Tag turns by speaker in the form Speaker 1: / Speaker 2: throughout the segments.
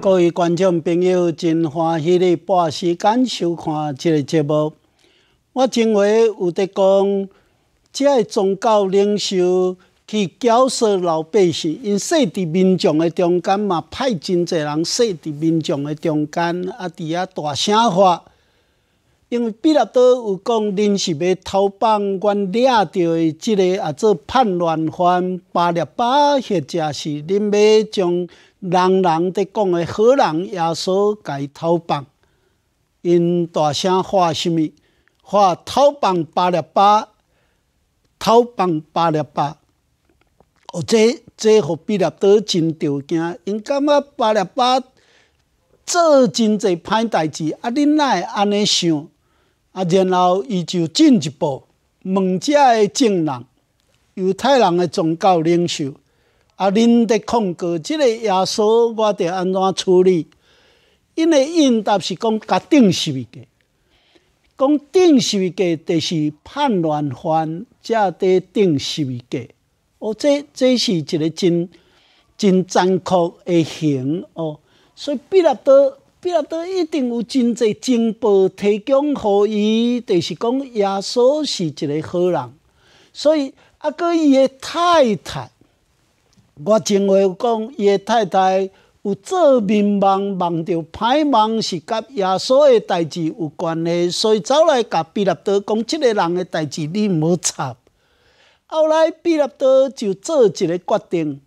Speaker 1: 各位观众朋友，真欢喜咧，半时间收看这个节目。我认话有在讲，即个宗教领袖去教唆老百姓，因说伫民众的中间嘛，派真侪人说伫民众的中间，啊，伫遐大声话。因为毕达多有讲，恁是要偷放阮掠到的即个啊，做叛乱犯，巴列巴，或者是恁要将。人人伫讲诶，好人耶稣解偷棒，因大声喊虾米？喊偷棒八了八，偷棒八了八。哦，这这互比了多真条件？因感觉八了八做真侪歹代志，啊！恁若会安尼想，啊，然后伊就进一步问，遮诶证人，犹太人诶宗教领袖。啊！恁的控告，即个耶稣，我得安怎处理？因为应答是讲甲定性个，讲定性个，就是叛乱犯，才的定性个。哦，这这是一个真真残酷的刑哦。所以比得多，比得多一定有真济情报提供予伊，就是讲耶稣是一个好人。所以啊，哥伊的太太。我正话讲，伊个太太有做面梦，梦到歹梦，是甲耶稣个代志有关系，所以走来甲毕拉多讲，即个人个代志你毋好插。后来毕拉多就做一个决定，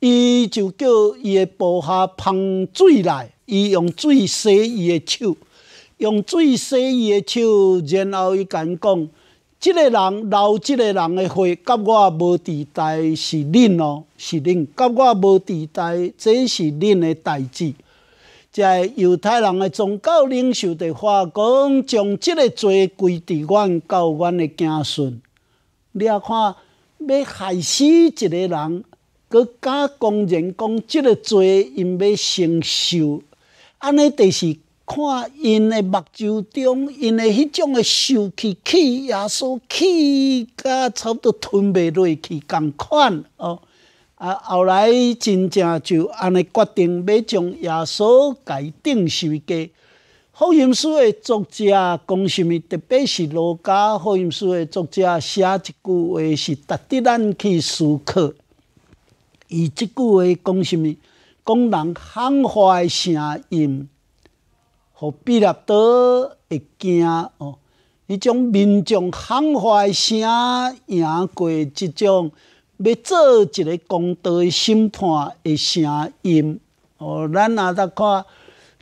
Speaker 1: 伊就叫伊个部下捧水来，伊用水洗伊个手，用水洗伊个手，然后伊讲讲。即个人留即个人的血，甲我无伫代是恁咯，是恁，甲我无伫代，这是恁的代志。在犹太人的宗教领袖的话讲，将即个罪归治阮到阮的子孙。你啊看，要害死一个人，佮敢公然讲即个罪，因要承受，安尼就是。看因的目睭中，因的迄种诶受气气耶稣气，甲差不多吞袂落去，共款哦。啊，后来真正就安尼决定要将耶稣改定修家。福音书的作者讲什物？特别是罗家福音书的作者写一句话，是值得咱去思考。伊即句话讲什物？讲人喊话的声音。互必立刀会惊哦？迄种民众喊话声赢过即种要做一个公道诶审判诶声音哦。咱啊在看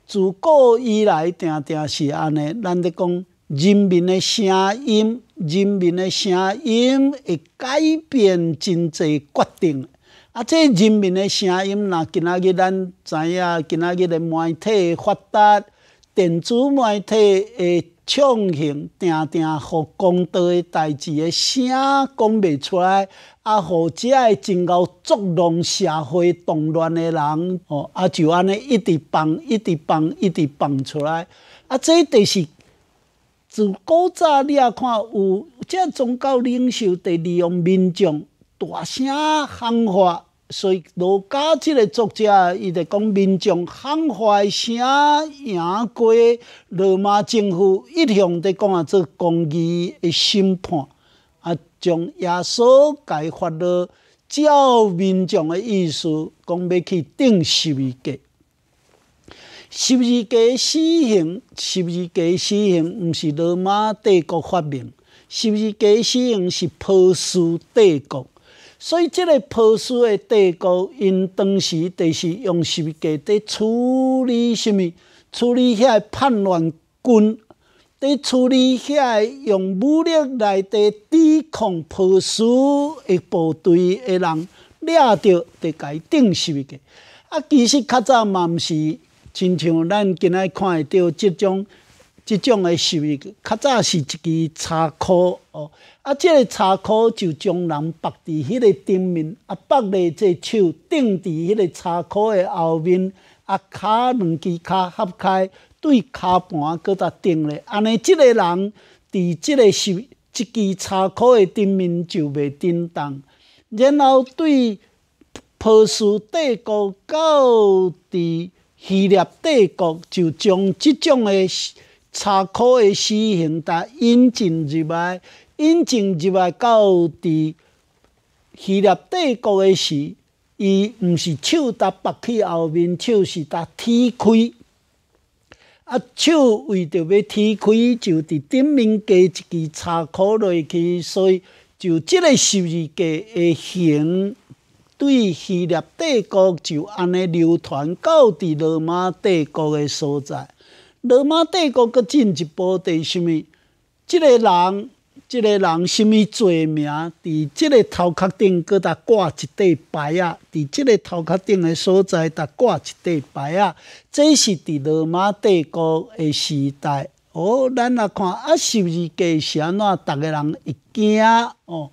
Speaker 1: 自古以来定定是安尼，咱在讲人民诶声音，人民诶声音会改变真侪决定。啊，即人民诶声音，若今仔日咱知影，今仔日诶媒体发达。电子媒体诶，创行定定互公道诶，代志诶，啥讲袂出来，啊，遮者真够捉弄社会动乱诶人，哦，啊，就安尼一直放，一直放，一直放出来，啊，这一是自古早你也看有，即宗教领袖伫利用民众大声喊话。所以，罗家即个作者，伊在讲民众喊话声，赢过罗马政府一向在讲啊做公义的审判，啊，将耶稣改发了照民众的意思，讲要去定十二架。十二架死刑，十二架死刑，毋是罗马帝国发明，十二架死刑是波斯帝国。所以，即个破苏的帝国，因当时就是用十字架在处理什物，处理遐叛乱军，在处理遐用武力来伫抵抗破苏的部队的人，掠着就改定十字架。啊，其实较早嘛，毋是，亲像咱今仔看会到即种。即种个树，较早是一支叉箍哦。啊，即个叉箍就将人绑伫迄个顶面，啊，绑咧即手顶伫迄个叉箍诶后面，啊，骹两支骹合开，对骹盘搁搭顶咧，安尼即个人伫即个树一支叉箍诶顶面就袂震动。然后对波斯帝国到伫希腊帝国，就将即种诶。叉口的刑，在引进入来，引进入来到伫希腊帝国的时，伊毋是手搭拔去后面，手是搭提开。啊，手为着要提开，就伫顶面加一支叉口落去，所以就即个十字架的形，对希腊帝国就安尼流传到伫罗马帝国的所在。罗马帝国佫进一步的甚物？即个人，即个人甚物罪名？伫即个头壳顶佫搭挂一块牌啊！伫即个头壳顶的所在，搭挂一块牌啊！这是伫罗马帝国的时代。哦，咱来看啊，是毋是计是安怎？逐个人一惊哦。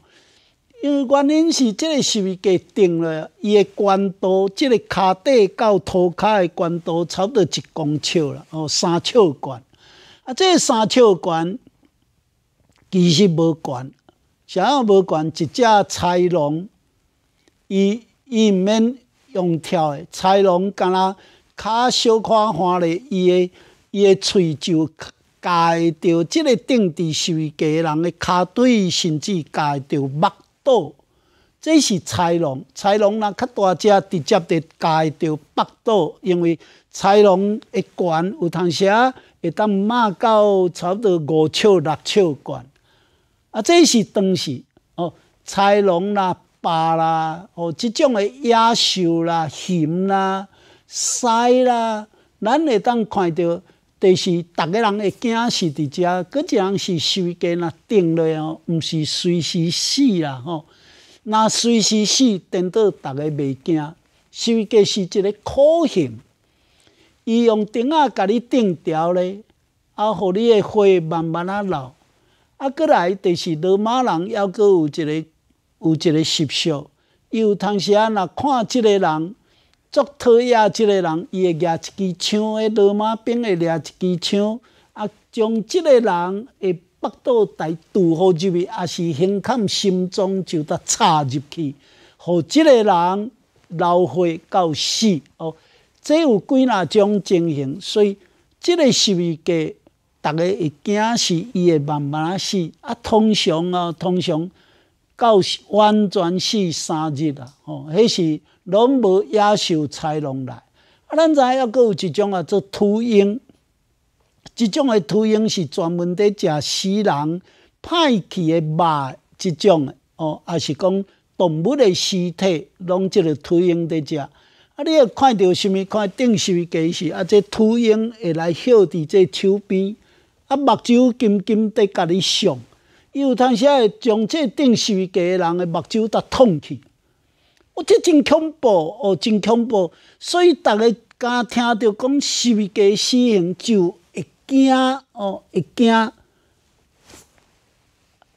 Speaker 1: 因为原因是，即个树架定了伊的宽度，即个骹底到涂骹的宽度差不多一公尺啦，哦，三尺宽。啊，即、个三尺宽其实无宽，啥物无宽，一只豺狼，伊伊毋免用跳的，豺狼敢若骹小可花咧，伊的伊的喙就夹着即个定伫树架人的骹底，甚至夹着肉。倒，这是豺狼。豺狼若较大只，直接地咬着腹肚，因为豺狼的悬有通时会当骂到差不多五尺六尺悬。啊，这是当时哦，豺狼啦、霸啦，哦，即种的野兽啦、熊啦、狮啦，咱会当看着。就是逐个人会惊，是伫遮，个一人是收间呐订落哦，毋是随时死啦吼。若随时死，颠倒逐个袂惊，收间是一个苦行，伊用顶啊，甲你订条咧，啊，互你个花慢慢啊老。啊，过来就是落马人，要阁有一个，有一个习俗，有当时啊，若看即个人。作讨厌即个人，伊会举一支枪，诶，罗马兵会掠一支枪，啊，将即个人诶，腹肚大拄好入去，啊，是胸坎心脏就当插入去，互即个人流血到死，哦，这有几哪种情形？所以，即个是为计逐个会惊死，伊会慢慢死，啊，通常啊，通常。到完全是三日啊，哦，迄是拢无野兽豺狼来。啊，咱再要搁有一种啊，做秃鹰，一种的秃鹰是专门伫食死人派去的肉，一种的哦，也是讲动物的尸体，拢即个秃鹰伫食。啊，你若看到什物？看定时计时，啊，这秃鹰会来歇伫这手边，啊，目睭金金伫甲你上。有通写会将这定属的人的目睭达捅去，哦，这真恐怖哦，真恐怖。所以，大家敢听到讲属的死刑，就一惊哦，一惊。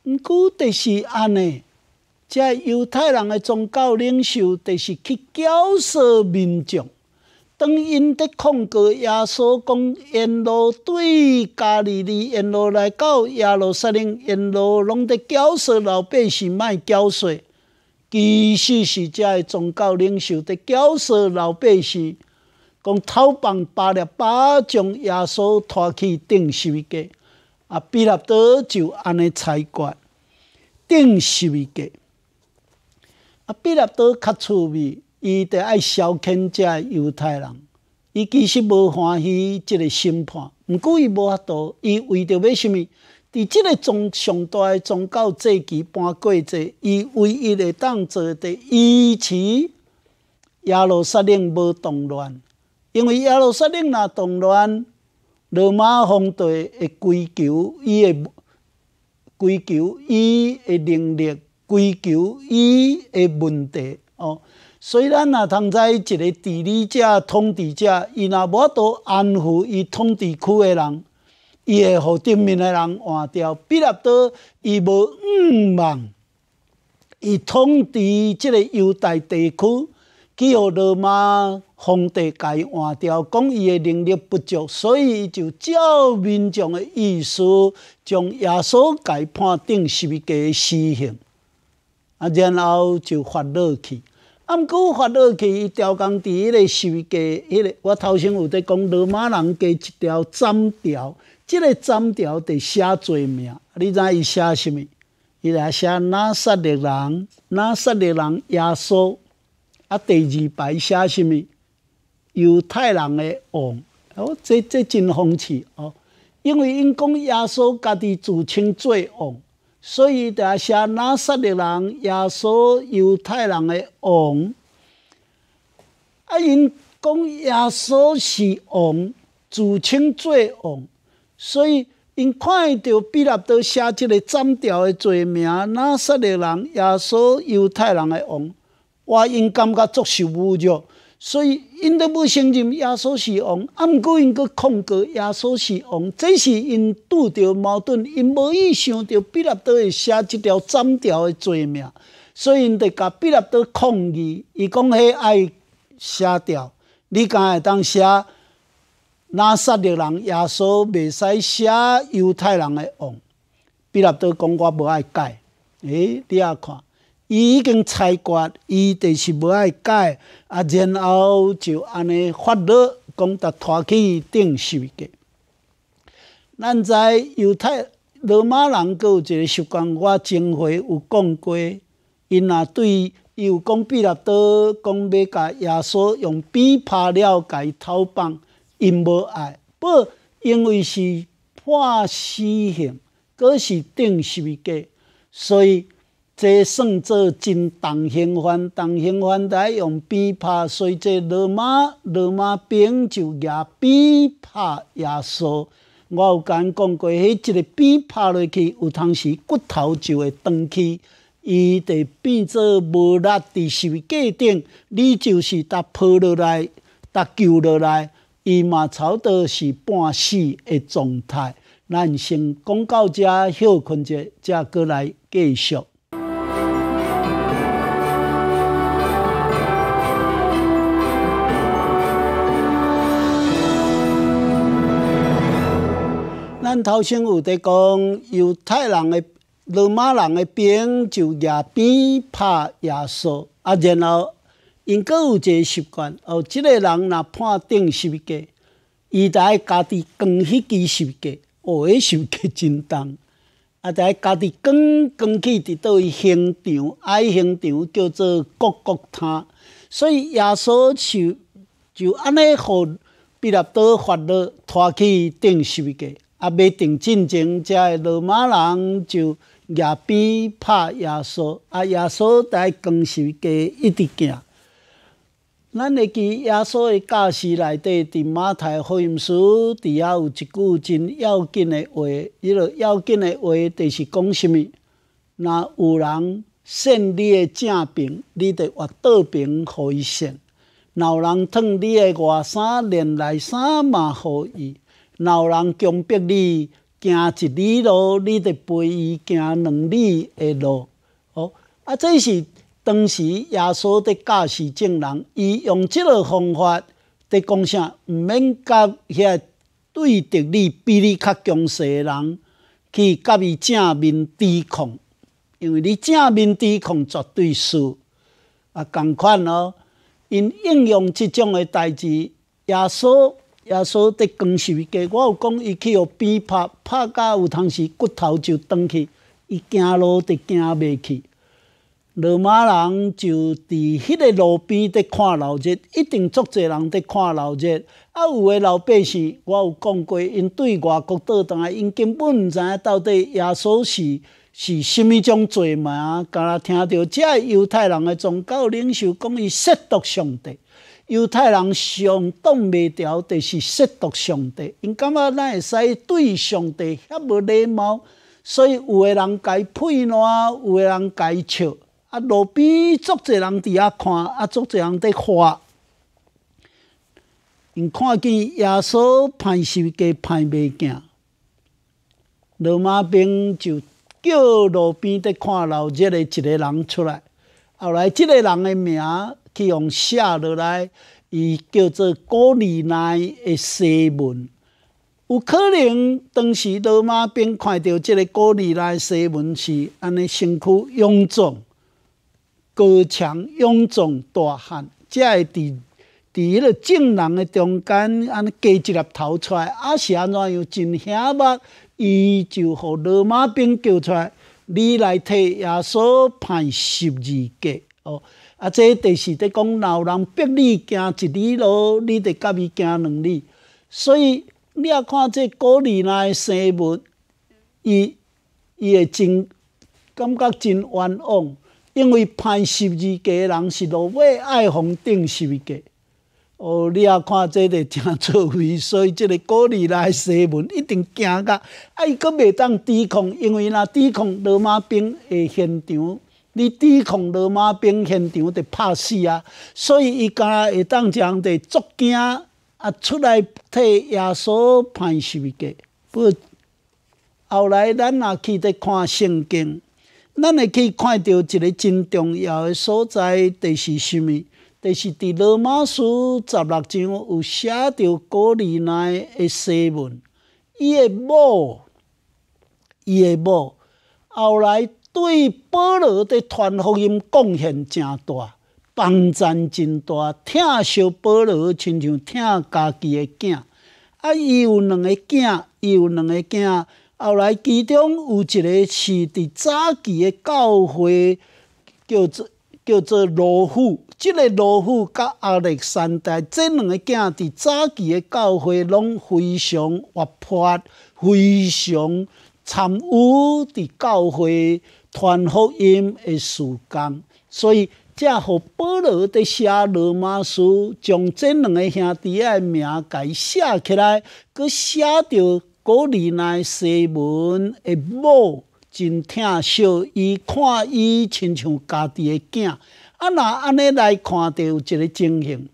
Speaker 1: 毋过，就是安尼，即犹太人的宗教领袖，就是去教唆民众。当因伫控告耶稣，讲沿路对家里的沿路来，到耶路撒冷沿路，拢伫教唆老百姓卖教唆，其实是遮的宗教领袖伫教唆老百姓，讲偷绑巴列把将耶稣拖去定十字架，啊，比得多就安尼猜怪，定十字架，啊，比得多较趣味。伊著爱消遣遮犹太人，伊其实无欢喜即个审判，毋过伊无法度，伊为着要虾米？伫即个宗上大诶宗教祭期搬过者，伊唯一诶当做伫伊持耶路撒冷无动乱，因为耶路撒冷若动乱，罗马皇帝会追求伊诶，追求伊诶能力，追求伊诶问题哦。虽然若通在一个治理者统治者，伊若无多安抚伊统治区的人，伊会互顶面的人换掉。比尔多伊无五望，伊统治即个犹太地区，几乎罗马皇帝该换掉，讲伊的能力不足，所以就照民众的意思，将耶稣改判定是给死刑，啊，然后就发落去。啊，毋过发落去，伊调工伫迄个收架，迄个我头先有在讲罗马人加一条斩条，即个斩条得写罪名，你知伊写啥物？伊来写哪杀的人，哪杀的人耶稣。啊，第二排写啥物？犹太人的王哦，这这真讽刺哦，因为因讲耶稣家己自称做王。所以，就写拿撒勒人耶稣犹太人的王，啊，因讲耶稣是王，自称做王，所以因看到比得多写即个斩条的罪名，拿撒勒人耶稣犹太人的王，我因感觉足受侮辱。所以，因都不承认耶稣是王，啊，毋过因个控告耶稣是王，这是因拄着矛盾，因无意想到毕拉多会写即条斩条的罪名，所以因得甲毕拉多抗议，伊讲：，迄爱写条，你敢会当写哪杀着人，耶稣袂使写犹太人的王。毕拉多讲：，我无爱改。诶你要看。伊已经猜过，伊就是无爱改，啊，然后就安尼发怒，讲要拖去定时的。咱知犹太罗马人，阁有一个习惯，我前回有讲过，因呾对犹比勒得讲，要甲耶稣用鞭拍了，甲伊头棒，因无爱，不因为是判死刑，阁是定时的，所以。即算做真重型番，重型番台用鞭炮随着落马落马兵就拿鞭拍压缩。我有甲讲过，迄一个鞭拍落去，有当时骨头就会断去。伊伫变做无力伫手臂顶，你就是搭抱落来搭救落来，伊嘛差不多是半死的状态。咱先讲到遮，休困者，再过来继续。头先有滴讲，犹太人的罗马人的兵就亚比拍耶稣，啊。然后因阁有一个习惯，哦，即个人若判定输架，伊在家己扛迄支输架，哦，输架真重啊，在家己扛扛起伫倒位刑场，爱刑场叫做国国塔。所以耶稣就就安尼，互。俾阿多发了拖去定输架。啊，未定进前，才个罗马人就亚比拍耶稣，啊耶稣在光时街一直行。咱会记耶稣的教室内底，伫马太福音书底还有一句真要紧的话，伊落要紧的话就是讲啥物？若有人信你诶正病，你得换倒病互伊信；若有人脱你诶外衫，连内衫嘛互伊。老人强逼你行一里路，你得陪伊行两里的路。哦，啊，这是当时耶稣的驾驶证人，伊用即个方法伫讲啥，毋免甲遐对敌你比你较强势的人去甲伊正面抵抗，因为你正面抵抗绝对输。啊，共款哦，因应用即种的代志，耶稣。耶稣伫光受的，我有讲伊去互鞭拍，拍甲有当时骨头就断去，伊走路的行袂去。罗马人就伫迄个路边伫看闹热，一定足侪人伫看闹热。啊，有诶老百姓，我有讲过，因对外国倒倒来，因根本毋知影到底耶稣是是虾物种罪名，干若听着遮犹太人诶宗教领袖讲伊亵渎上帝。犹太人上当袂调，就是亵渎上帝。因感觉咱会使对上帝遐无礼貌，所以有诶人改呸，闹，有诶人改笑。啊，路边足侪人伫遐看，啊，足侪人伫画。因看见耶稣判刑，给判袂行，罗马兵就叫路边伫看老热的一个人出来。后来，即个人诶名。去用写落来，伊叫做古里奈的西门，有可能当时罗马兵看到即个古里奈西门是安尼身躯臃肿、高强臃肿、大汉，才会伫伫迄个正人诶中间安尼加一粒头出，来，啊是安怎样？真瞎目，伊就互罗马兵叫出，来。你来替亚稣判十二个哦。啊，这第是得讲，老人逼你行一里路，你得甲伊行两里。所以你也看这古里来西文，伊伊会真感觉真冤枉，因为排十二家人是落尾爱红定十二家。哦，你也看这个真做为，所以即个古里来西门一定惊到，伊阁袂当抵抗，因为若抵抗罗马兵的现场。你抵抗罗马兵现场得拍死啊！所以伊敢会当将的作件啊出来替耶稣判死个。不，后来咱也去得看圣经，咱会去看到一个真重要的所在，著是甚物？著是伫罗马书十六章有写到古利奈的西文，伊的母，伊的母，后来。对保罗的传福音贡献真大，帮献真大，疼惜保罗亲像疼家己的囝。啊，伊有两个囝，伊有两个囝。后来其中有一个是伫早期的教会，叫做叫做罗富。即个罗富甲亚历山大，这两个囝伫早期的教会拢非常活泼，非常参与伫教会。传福音的时工，所以才互保罗在写罗马书，将这两个兄弟的名改写起来，佮写到古里奈西门的某真疼惜，伊看伊亲像家己的囝。啊，若安尼来看有一个情形，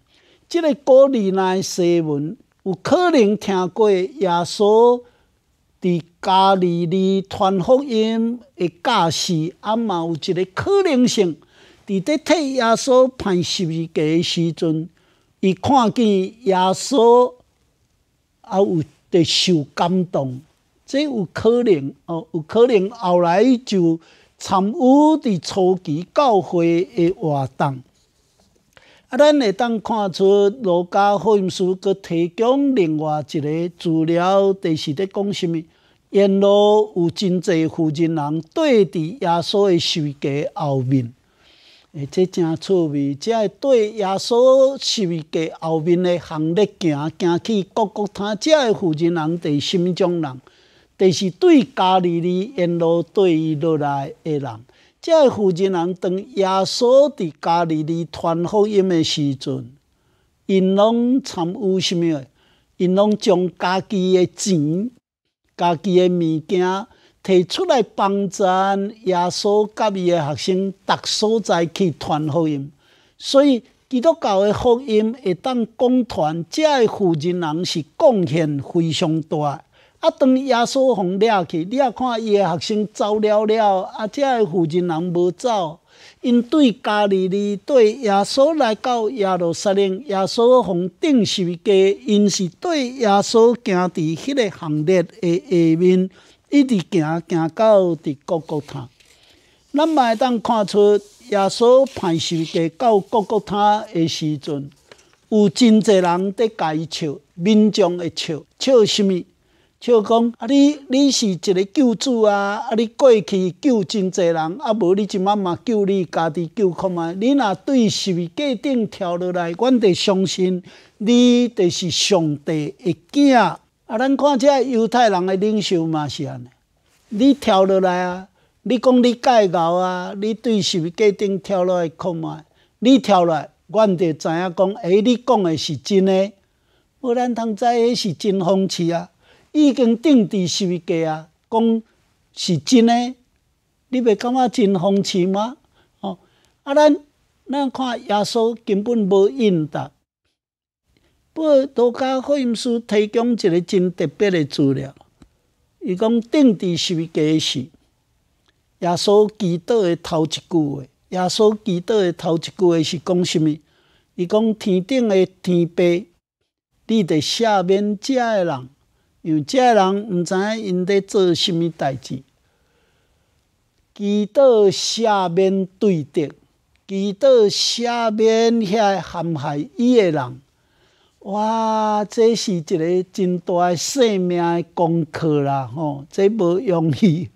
Speaker 1: 这个古里奈西门有可能听过耶稣的。加利略传福音的架势，也嘛有一个可能性，伫咧替耶稣判十二架时阵，伊看见耶稣也有得受感动，即有可能哦，有可能后来就参与伫初期教会的活动。啊，咱会当看出罗家福音书佫提供另外一个资料，著是伫讲甚物。沿路有真侪富人，人对伫耶稣诶，十字后面，诶，即真趣味。即个对耶稣十字后面诶行列行，行去各国，他遮的富人，人伫心中人，第是对家利利沿路对伊落来诶人，遮个富人，人当耶稣伫家利利传福音诶时阵，因拢参与虾米？因拢将家己诶钱。家己诶物件提出来帮助耶稣，甲伊诶学生，逐所在去传福音。所以基督教诶福音会当讲传，遮诶负责人是贡献非常大。啊，当耶稣互掠去，你啊看伊诶学生走了了，啊，遮诶负责人无走。因对家里的对耶稣来到耶路撒冷，耶稣奉定时家，因是对耶稣行伫迄个行列诶下面，一直行行到伫各个塔。咱嘛会当看出耶稣派时家到各个塔的时阵，有真济人甲伊笑，民众会笑笑什么？就讲啊！你你是一个救主啊！啊！你过去救真济人，啊无你即满嘛救你家己救看卖。你若对神家顶跳落来，阮着相信你就是上帝一囝。啊！咱看遮犹太人的领袖嘛是安尼。你跳落来啊！你讲你解到啊！你对神家顶跳落来看卖，你跳落来，阮就知影讲，哎，你讲的是真的，无咱通知影是真讽刺啊！已经定伫是字架啊！讲是真诶，你袂感觉真讽刺吗？哦，啊，咱咱看耶稣根本无应答。不过，多家福音书提供一个真特别的资料。伊讲定伫是字架是？耶稣祈祷的头一句，话，耶稣祈祷的头一句话是讲什物？伊讲天顶的天碑，你在下面遮的人。有这人毋知影因在做什物代志，祈祷下面对的，祈祷下面遐陷害伊的人。哇，这是一个真大生命诶功课啦！吼，这无容易，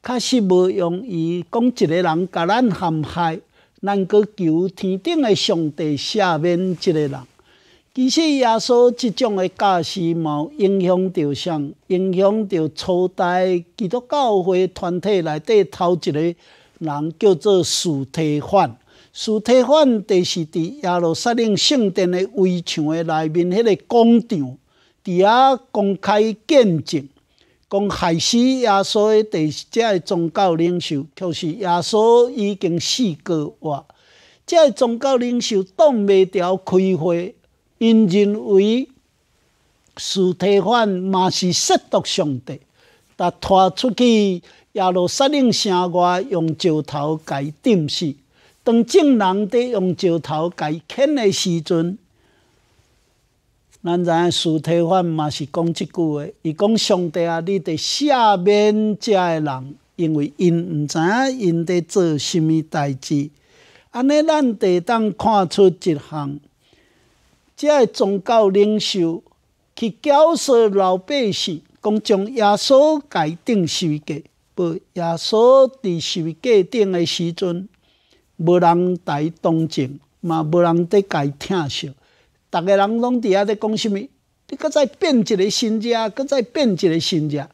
Speaker 1: 确实无容易。讲一个人甲咱陷害，咱去求天顶的上帝，下面一个人。其实，耶稣即种的假释貌，影响着上，影响着初代基督教会团体内底头一个人，叫做司提范。司提范就是伫耶路撒冷圣殿的围墙的内面，迄个广场，伫遐公开见证，讲害死耶稣的第只个宗教领袖，就是耶稣已经死过哇。只个宗教领袖挡袂住开会。因认为尸体犯嘛是亵渎上帝，但拖出去也路撒冷城外用石头盖钉死。当众人伫用石头盖砍的时阵，咱知影尸体犯嘛是讲即句话，伊讲上帝啊，你伫下面遮的人，因为因毋知影因伫做甚物代志，安尼咱得当看出一项。即个宗教领袖去教唆老百姓，讲将耶稣改定许个，无耶稣伫时过顶诶时阵，无人来当情，嘛无人伫解疼惜。逐个人拢伫遐在讲甚物？你搁再变一个新家，搁再变一个新家。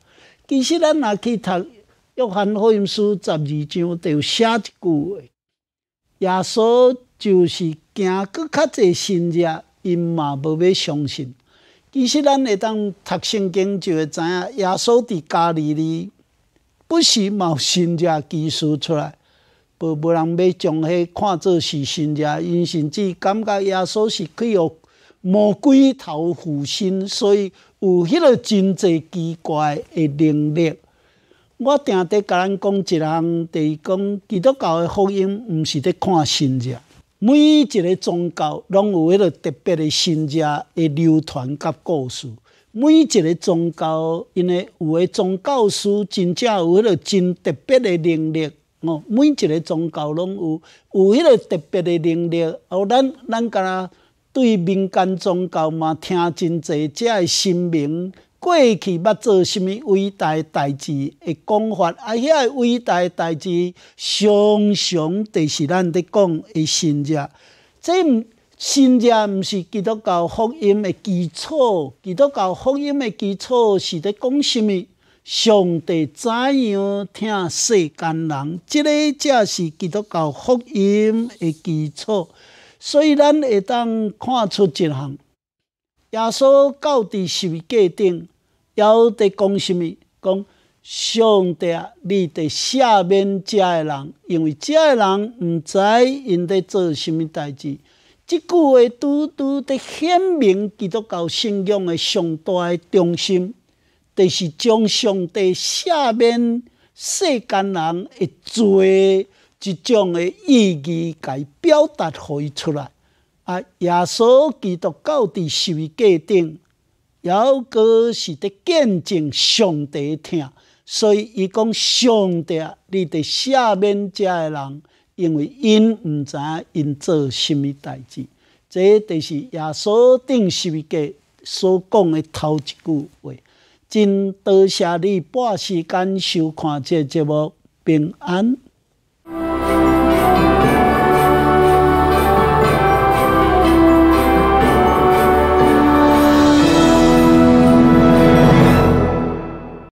Speaker 1: 其实咱若去读约翰福音书十二章，就写一句话：耶稣就是行搁较济新家。因嘛无要相信，其实咱会当读圣经就会知影，耶稣伫家里哩不是冒新迹技术出来，无无人要将迄看作是新迹，因甚至感觉耶稣是去学魔鬼头附身，所以有迄落真济奇怪的能力。我定定甲咱讲一项，就讲基督教的福音，毋是得看新迹。每一个宗教拢有迄个特别的信者的流传甲故事。每一个宗教，因为有迄宗教师真正有迄个真特别的灵力哦。每一个宗教拢有有迄个特别的灵力，哦，咱咱甲啦对民间宗教嘛听真济遮诶神明。过去捌做甚物伟大代志，诶，讲法啊，遐个伟大代志常常就是咱伫讲诶信者。这信者毋是基督教福音诶基础，基督教福音诶基础是伫讲甚物？上帝怎样听世间人？即个才是基督教福音诶基础。所以咱会当看出一项。耶稣到底是为界定，还伫讲什物？讲上帝你伫下面，遮的人，因为遮的人毋知因伫做什物代志。即句话拄拄伫显明基督教信仰的上大中心，就是将上帝下面世间人会做一种的意义，甲伊表达互伊出来。啊！耶稣基督到底是为家庭，犹哥是在见证上帝听，所以伊讲上帝，你伫下面遮个人，因为因毋知因做什物代志，这就是耶稣定时间所讲的头一句话。真多谢你半时间收看这节目，平安。